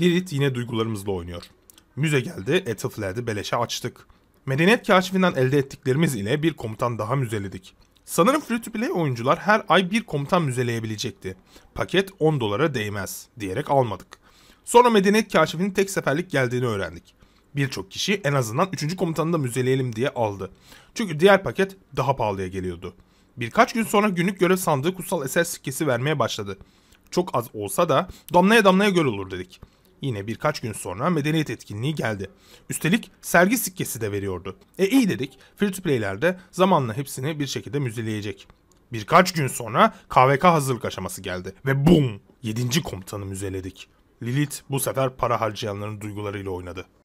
Lilith yine duygularımızla oynuyor. Müze geldi, Ethelflaed'i beleşe açtık. Medeniyet kaşifinden elde ettiklerimiz ile bir komutan daha müzeledik. Sanırım free to play oyuncular her ay bir komutan müzeleyebilecekti. Paket 10 dolara değmez diyerek almadık. Sonra medeniyet kaşifinin tek seferlik geldiğini öğrendik. Birçok kişi en azından 3. komutanı da müzeleyelim diye aldı. Çünkü diğer paket daha pahalıya geliyordu. Birkaç gün sonra günlük görev sandığı kutsal eser sikkesi vermeye başladı. Çok az olsa da damlaya damlaya göl olur dedik. Yine birkaç gün sonra medeniyet etkinliği geldi. Üstelik sergi sikkesi de veriyordu. E iyi dedik, free to play'lerde zamanla hepsini bir şekilde müzeleyecek. Birkaç gün sonra KVK hazırlık aşaması geldi ve bum! 7. komutanı müzeledik. Lilith bu sefer para harcayanların duygularıyla oynadı.